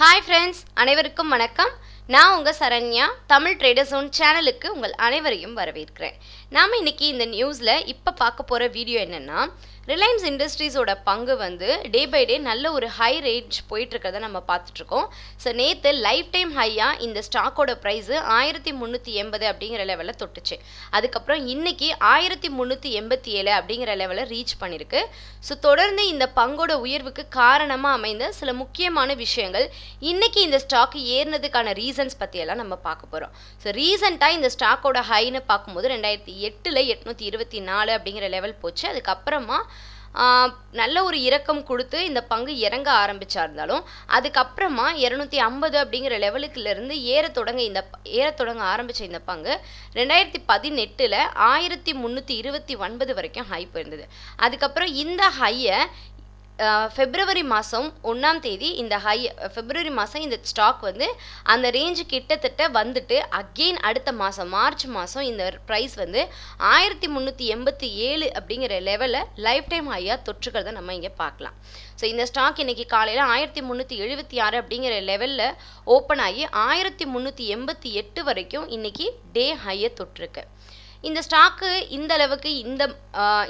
hi friends அனைவருக்கும் வணக்கம் நான் உங்கள் சரண்யா தமிழ் ட்ரேடர்ஸ் ஒன் சேனலுக்கு உங்கள் அனைவரையும் வரவேற்கிறேன் நாம் இன்றைக்கி இந்த நியூஸில் இப்போ பார்க்க போகிற வீடியோ என்னென்னா ரிலையன்ஸ் இண்டஸ்ட்ரீஸோட பங்கு வந்து டே பை டே நல்ல ஒரு ஹை ரேஞ்ச் போயிட்டுருக்கிறத நம்ம பார்த்துட்ருக்கோம் ஸோ நேற்று லைஃப் டைம் ஹையாக இந்த ஸ்டாக்கோட ப்ரைஸு ஆயிரத்தி முந்நூற்றி எண்பது அப்படிங்கிற லெவலில் தொட்டுச்சு அதுக்கப்புறம் இன்றைக்கி ஆயிரத்தி முந்நூற்றி எண்பத்தி ஏழு அப்படிங்கிற லெவலில் ரீச் பண்ணியிருக்கு ஸோ தொடர்ந்து இந்த பங்கோட உயர்வுக்கு காரணமாக அமைந்த சில முக்கியமான விஷயங்கள் இன்றைக்கி இந்த ஸ்டாக் ஏறினதுக்கான ரீசன்ஸ் பற்றியெல்லாம் நம்ம பார்க்க போகிறோம் ஸோ ரீசெண்டாக இந்த ஸ்டாக்கோட ஹைன்னு பார்க்கும்போது ரெண்டாயிரத்தி எட்டில் எட்நூற்றி இருபத்தி நாலு அப்படிங்கிற லெவல் போச்சு அதுக்கப்புறமா நல்ல ஒரு இறக்கம் கொடுத்து இந்த பங்கு இறங்க ஆரம்பிச்சா இருந்தாலும் அதுக்கப்புறமா இரநூத்தி ஐம்பது அப்படிங்கிற லெவலுக்குலேருந்து ஏற தொடங்க இந்த ஏற தொடங்க ஆரம்பித்த இந்த பங்கு ரெண்டாயிரத்தி பதினெட்டில் ஆயிரத்தி முந்நூற்றி இருபத்தி ஒன்பது வரைக்கும் ஹை போயிருந்தது அதுக்கப்புறம் இந்த ஹையை ஃபெப்ரவரி மாதம் ஒன்றாம் தேதி இந்த ஹை ஃபெப்ரவரி மாதம் இந்த ஸ்டாக் வந்து அந்த ரேஞ்சு கிட்டத்தட்ட வந்துட்டு அகெயின் அடுத்த மாதம் மார்ச் மாதம் இந்த ப்ரைஸ் வந்து ஆயிரத்தி முந்நூற்றி எண்பத்தி ஏழு அப்படிங்கிற லெவலில் லைஃப் டைம் ஹையாக தொற்றுக்கிறத நம்ம இங்கே பார்க்கலாம் ஸோ இந்த ஸ்டாக் இன்றைக்கி காலையில் ஆயிரத்தி முந்நூற்றி எழுபத்தி ஆறு அப்படிங்கிற லெவலில் ஓப்பன் ஆகி ஆயிரத்தி முந்நூற்றி எண்பத்தி எட்டு வரைக்கும் இன்றைக்கி டே ஹையை தொற்றுருக்கு இந்த ஸ்டாக்கு இந்த அளவுக்கு இந்த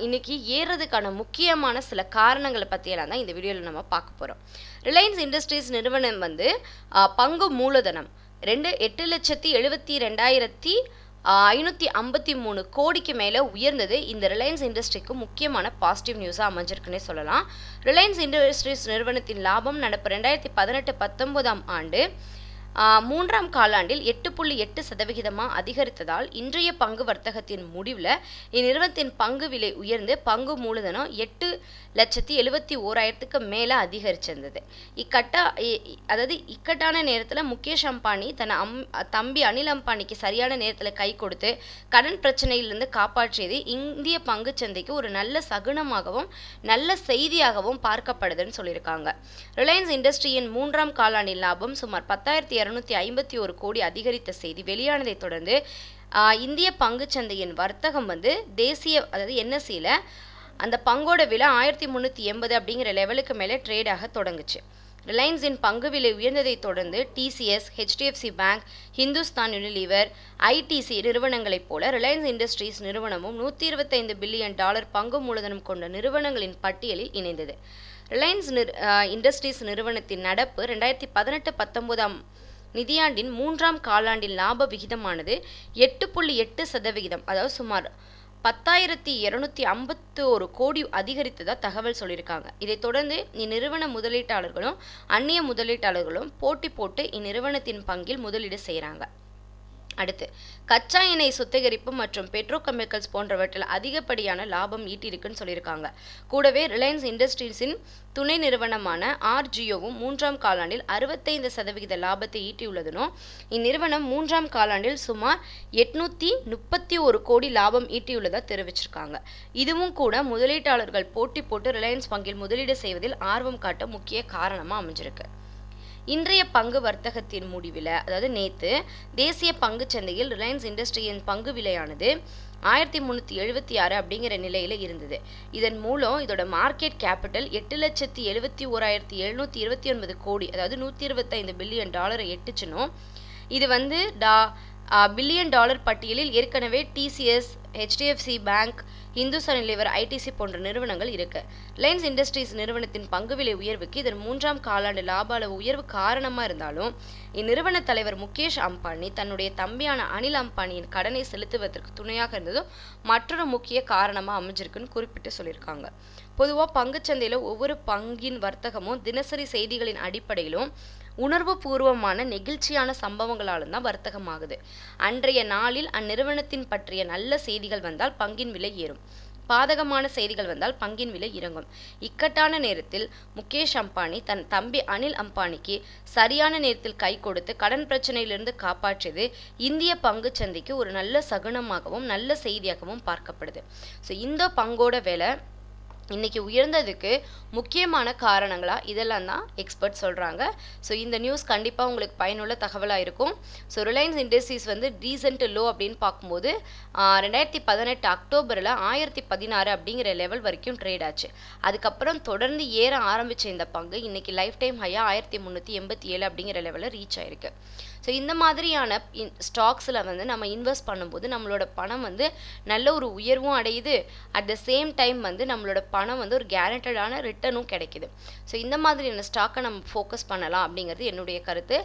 இன்னைக்கு ஏறுறதுக்கான முக்கியமான சில காரணங்களை பற்றியெல்லாம் தான் இந்த வீடியோவில் நம்ம பார்க்க போகிறோம் ரிலையன்ஸ் இண்டஸ்ட்ரீஸ் நிறுவனம் வந்து பங்கு மூலதனம் ரெண்டு எட்டு லட்சத்தி எழுபத்தி ரெண்டாயிரத்தி ஐநூற்றி ஐம்பத்தி மூணு கோடிக்கு மேலே உயர்ந்தது இந்த ரிலையன்ஸ் இண்டஸ்ட்ரிக்கு முக்கியமான பாசிட்டிவ் நியூஸாக அமைஞ்சிருக்குன்னே சொல்லலாம் ரிலையன்ஸ் இண்டஸ்ட்ரீஸ் நிறுவனத்தின் லாபம் நடப்பு ரெண்டாயிரத்தி பதினெட்டு பத்தொன்பதாம் ஆண்டு மூன்றாம் காலாண்டில் எட்டு புள்ளி எட்டு சதவிகிதமாக அதிகரித்ததால் இன்றைய பங்கு வர்த்தகத்தின் முடிவில் இந்நிறுவனத்தின் பங்கு விலை உயர்ந்து பங்கு மூலதனம் எட்டு லட்சத்தி எழுபத்தி ஓராயிரத்துக்கு மேலே அதிகரிச்சிருந்தது இக்கட்டா அதாவது இக்கட்டான நேரத்தில் முகேஷ் அம்பானி தன் அம் தம்பி அனில் அம்பானிக்கு சரியான நேரத்தில் கை கொடுத்து கடன் பிரச்சனையிலிருந்து காப்பாற்றியது இந்திய பங்கு சந்தைக்கு ஒரு நல்ல சகுனமாகவும் நல்ல செய்தியாகவும் பார்க்கப்படுதுன்னு சொல்லியிருக்காங்க ரிலையன்ஸ் இண்டஸ்ட்ரியின் மூன்றாம் காலாண்டில் லாபம் சுமார் பத்தாயிரத்தி இரநூத்தி ஐம்பத்தி ஒரு கோடி அதிகரித்த செய்தி வெளியானதை தொடர்ந்து இந்திய பங்குச்சந்தையின் வர்த்தகம் வந்து தேசிய அதாவது என்எஸ்சியில் அந்த பங்கோட விலை ஆயிரத்தி முந்நூற்றி எண்பது அப்படிங்கிற லெவலுக்கு மேலே ட்ரேடாக தொடங்குச்சு ரிலையன்ஸின் பங்கு விலை உயர்ந்ததை தொடர்ந்து TCS HDFC bank Hindustan Unilever ITC நிறுவனங்களைப் போல ரிலையன்ஸ் இண்டஸ்ட்ரீஸ் நிறுவனமும் நூற்றி இருபத்தைந்து பில்லியன் டாலர் பங்கு மூலதனம் கொண்ட நிறுவனங்களின் பட்டியலில் இணைந்தது ரிலையன்ஸ் இண்டஸ்ட்ரீஸ் நிறுவனத்தின் நடப்பு ரெண்டாயிரத்தி பதினெட்டு பத்தொன்பதாம் நிதியாண்டின் மூன்றாம் காலாண்டில் லாப விகிதமானது எட்டு புள்ளி எட்டு சதவிகிதம் அதாவது சுமார் பத்தாயிரத்தி இருநூத்தி ஐம்பத்து ஒரு கோடி அதிகரித்ததாக தகவல் சொல்லியிருக்காங்க இதைத் தொடர்ந்து இந்நிறுவன முதலீட்டாளர்களும் அந்நிய முதலீட்டாளர்களும் போட்டி போட்டு இந்நிறுவனத்தின் பங்கில் முதலீடு செய்கிறாங்க அடுத்து கச்சா எண்ணெய் சுத்திகரிப்பு மற்றும் பெட்ரோ கெமிக்கல்ஸ் போன்றவற்றில் அதிகப்படியான லாபம் ஈட்டியிருக்குன்னு சொல்லியிருக்காங்க கூடவே ரிலையன்ஸ் இண்டஸ்ட்ரீஸின் துணை நிறுவனமான ஆர்ஜியோவும் மூன்றாம் காலாண்டில் அறுபத்தைந்து சதவிகித லாபத்தை ஈட்டியுள்ளதுனும் இந்நிறுவனம் மூன்றாம் காலாண்டில் சுமார் எட்நூத்தி முப்பத்தி ஒரு கோடி லாபம் ஈட்டியுள்ளதாக தெரிவிச்சிருக்காங்க இதுவும் கூட முதலீட்டாளர்கள் போட்டி போட்டு ரிலையன்ஸ் பங்கில் முதலீடு செய்வதில் ஆர்வம் காட்ட முக்கிய காரணமாக அமைஞ்சிருக்கு இன்றைய பங்கு வர்த்தகத்தின் முடிவில் அதாவது நேற்று தேசிய பங்கு சந்தையில் ரிலையன்ஸ் இண்டஸ்ட்ரியின் பங்கு விலையானது ஆயிரத்தி முந்நூற்றி எழுபத்தி ஆறு அப்படிங்கிற நிலையில் இருந்தது இதன் மூலம் இதோட மார்க்கெட் கேபிட்டல் எட்டு லட்சத்தி எழுபத்தி ஓராயிரத்தி எழுநூற்றி இருபத்தி ஒன்பது கோடி அதாவது நூற்றி இருபத்தைந்து பில்லியன் டாலரை எட்டுச்சினோம் இது வந்து டா பில்லியன் டாலர் பட்டியலில் ஏற்கனவே TCS HDFC bank Hindustan Unilever ITC போன்ற நிறுவனங்கள் இருக்கு லைன்ஸ் இண்டஸ்ட்ரீஸ் நிறுவனத்தின் பங்கு விலை உயர்வுக்கு இதன் மூன்றாம் காலாண்டு லாப அளவு உயர்வு காரணமாக இருந்தாலும் இந்நிறுவன தலைவர் முகேஷ் அம்பானி தன்னுடைய தம்பியான அனில் அம்பானியின் கடனை செலுத்துவதற்கு துணையாக இருந்ததும் மற்றொரு முக்கிய காரணமாக அமைஞ்சிருக்குன்னு குறிப்பிட்டு சொல்லியிருக்காங்க பொதுவாக பங்குச்சந்தையில் ஒவ்வொரு பங்கின் வர்த்தகமும் தினசரி செய்திகளின் அடிப்படையிலும் உணர்வு பூர்வமான நெகிழ்ச்சியான சம்பவங்களாலும் தான் வர்த்தகமாகுது அன்றைய நாளில் அந்நிறுவனத்தின் பற்றிய நல்ல செய்திகள் வந்தால் பங்கின் விலை ஏறும் பாதகமான செய்திகள் வந்தால் பங்கின் விலை இறங்கும் இக்கட்டான நேரத்தில் முகேஷ் அம்பானி தன் தம்பி அனில் அம்பானிக்கு சரியான நேரத்தில் கை கொடுத்து கடன் பிரச்சனையிலிருந்து காப்பாற்றியது இந்திய பங்கு சந்தைக்கு ஒரு நல்ல சகுனமாகவும் நல்ல செய்தியாகவும் பார்க்கப்படுது ஸோ இந்த பங்கோட விலை இன்றைக்கி உயர்ந்ததுக்கு முக்கியமான காரணங்களாக இதெல்லாம் தான் எக்ஸ்பர்ட் சொல்கிறாங்க ஸோ இந்த நியூஸ் கண்டிப்பாக உங்களுக்கு பயனுள்ள தகவலாக இருக்கும் ஸோ ரிலையன்ஸ் இண்டஸ்ட்ரீஸ் வந்து ரீசெண்ட் லோ அப்படின்னு பார்க்கும்போது ரெண்டாயிரத்தி பதினெட்டு அக்டோபரில் ஆயிரத்தி பதினாறு அப்படிங்கிற லெவல் வரைக்கும் ட்ரேட் ஆச்சு அதுக்கப்புறம் தொடர்ந்து ஏற ஆரம்பித்த இந்த பங்கு இன்றைக்கி லைஃப் டைம் ஹையாக ஆயிரத்தி முந்நூற்றி எண்பத்தி ஏழு அப்படிங்கிற லெவலில் ரீச் ஆயிருக்கு ஸோ இந்த மாதிரியான ஸ்டாக்ஸில் வந்து நம்ம இன்வெஸ்ட் பண்ணும்போது நம்மளோட பணம் வந்து நல்ல ஒரு உயர்வும் அடையுது அட் த சேம் டைம் வந்து நம்மளோட பணம் வந்து ஒரு கேரண்டடான ரிட்டர்னும் கிடைக்குது ஸோ இந்த மாதிரியான ஸ்டாக்கை நம்ம ஃபோக்கஸ் பண்ணலாம் அப்படிங்கிறது என்னுடைய கருத்து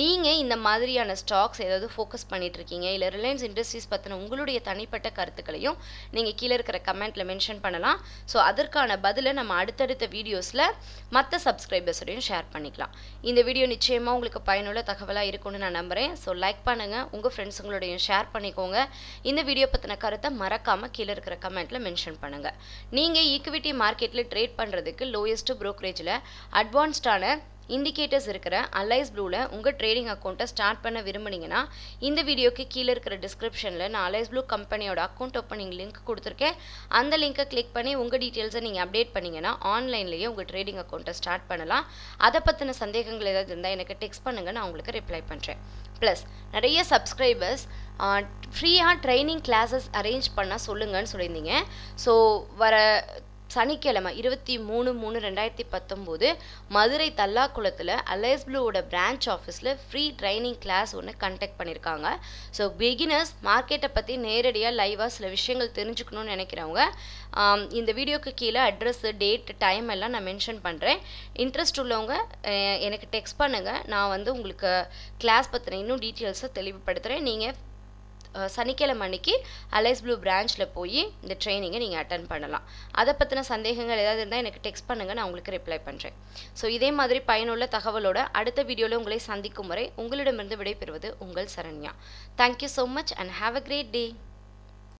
நீங்கள் இந்த மாதிரியான ஸ்டாக்ஸ் ஏதாவது ஃபோக்கஸ் பண்ணிகிட்ருக்கீங்க இல்லை ரிலையன்ஸ் இண்டஸ்ட்ரீஸ் பற்றின உங்களுடைய தனிப்பட்ட கருத்துக்களையும் நீங்கள் கீழே இருக்கிற கமெண்ட்டில் மென்ஷன் பண்ணலாம் ஸோ அதற்கான பதிலை நம்ம அடுத்தடுத்த வீடியோஸில் மற்ற சப்ஸ்கிரைபர்ஸோடையும் ஷேர் பண்ணிக்கலாம் இந்த வீடியோ நிச்சயமாக உங்களுக்கு பயனுள்ள தகவலாக இருக்கணும்னு நான் நம்புகிறேன் ஸோ லைக் பண்ணுங்கள் உங்கள் ஃப்ரெண்ட்ஸுங்களோடையும் ஷேர் பண்ணிக்கோங்க இந்த வீடியோ பற்றின கருத்தை மறக்காமல் கீழே இருக்கிற கமெண்ட்டில் மென்ஷன் பண்ணுங்கள் நீங்கள் ஈக்விட்டி மார்க்கெட்டில் ட்ரேட் பண்ணுறதுக்கு லோயஸ்ட் ப்ரோக்கரேஜில் அட்வான்ஸ்டான இண்டிகேட்டர்ஸ் இருக்கிற அலைஸ் ப்ளூவில் உங்கள் ட்ரேடிங் அக்கௌண்ட்டை ஸ்டார்ட் பண்ண விரும்புனீங்கன்னா இந்த வீடியோக்கு கீழே இருக்கிற டிஸ்கிரிப்ஷனில் நான் அலைஸ் ப்ளூ கம்பெனியோட அக்கௌண்ட் ஓப்பனிங் லிங்க் கொடுத்துருக்கேன் அந்த லிங்க்கை கிளிக் பண்ணி உங்கள் டீட்டெயில்ஸை நீங்கள் அப்டேட் பண்ணிங்கன்னா ஆன்லைன்லேயே உங்கள் ட்ரேடிங் அக்கௌண்ட்டை ஸ்டார்ட் பண்ணலாம் அதை பற்றின சந்தேகங்கள் ஏதாவது இருந்தால் எனக்கு டெக்ஸ்ட் பண்ணுங்கள் நான் உங்களுக்கு ரிப்ளை பண்ணுறேன் ப்ளஸ் நிறைய சப்ஸ்கிரைபர்ஸ் ஃப்ரீயாக ட்ரைனிங் கிளாஸஸ் அரேஞ்ச் பண்ணால் சொல்லுங்கன்னு சொல்லியிருந்தீங்க ஸோ வர சனிக்கிழமை இருபத்தி மூணு மூணு ரெண்டாயிரத்தி பத்தொம்போது மதுரை தல்லாக்குளத்தில் அலைஸ் ப்ளூவோட பிரான்ச் ஆஃபீஸில் ஃப்ரீ ட்ரைனிங் கிளாஸ் ஒன்று கண்டக்ட் பண்ணியிருக்காங்க ஸோ பிகினர்ஸ் மார்க்கெட்டை பற்றி நேரடியாக லைவாக சில விஷயங்கள் தெரிஞ்சுக்கணும்னு நினைக்கிறவங்க இந்த வீடியோக்கு கீழே அட்ரஸ்ஸு டேட் டைம் எல்லாம் நான் மென்ஷன் பண்ணுறேன் இன்ட்ரெஸ்ட் உள்ளவங்க எனக்கு டெக்ஸ்ட் பண்ணுங்கள் நான் வந்து உங்களுக்கு கிளாஸ் பற்றின இன்னும் டீட்டெயில்ஸை தெளிவுபடுத்துகிறேன் நீங்கள் சனிக்கிழமை அன்னைக்கு அலைஸ் ப்ளூ பிரான்ச்சில் போய் இந்த ட்ரைனிங்கை நீங்கள் அட்டன் பண்ணலாம் அதை பற்றின சந்தேகங்கள் ஏதாவது இருந்தால் எனக்கு டெக்ஸ்ட் பண்ணுங்கள் நான் உங்களுக்கு ரிப்ளை பண்ணுறேன் ஸோ இதே மாதிரி பயனுள்ள தகவலோட அடுத்த வீடியோவில் உங்களை சந்திக்கும் முறை உங்களிடமிருந்து விடைபெறுவது உங்கள் Saranya thank you so much and have a great day